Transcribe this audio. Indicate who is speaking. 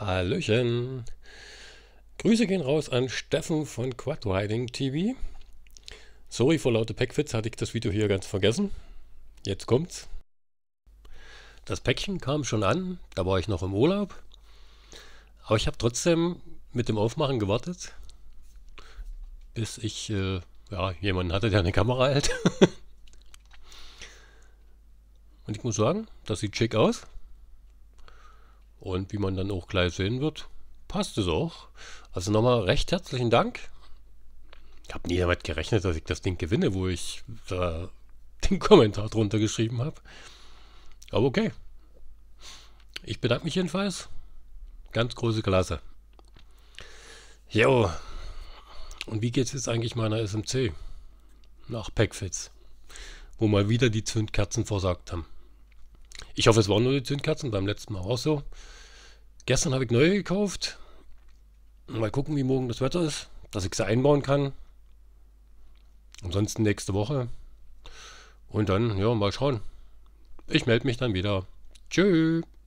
Speaker 1: Hallöchen. Grüße gehen raus an Steffen von Quad TV. Sorry vor lauter Packfits hatte ich das Video hier ganz vergessen. Jetzt kommt's. Das Päckchen kam schon an, da war ich noch im Urlaub. Aber ich habe trotzdem mit dem Aufmachen gewartet, bis ich äh, ja, jemanden hatte, der eine Kamera hält. Und ich muss sagen, das sieht schick aus. Und wie man dann auch gleich sehen wird, passt es auch. Also nochmal recht herzlichen Dank. Ich habe nie damit gerechnet, dass ich das Ding gewinne, wo ich äh, den Kommentar drunter geschrieben habe. Aber okay. Ich bedanke mich jedenfalls. Ganz große Klasse. Jo. Und wie geht's jetzt eigentlich meiner SMC? Nach Packfits. Wo mal wieder die Zündkerzen versagt haben. Ich hoffe, es waren nur die Zündkerzen, beim letzten Mal war es so. Gestern habe ich neue gekauft. Mal gucken, wie morgen das Wetter ist, dass ich sie einbauen kann. Ansonsten nächste Woche. Und dann, ja, mal schauen. Ich melde mich dann wieder. Tschüss.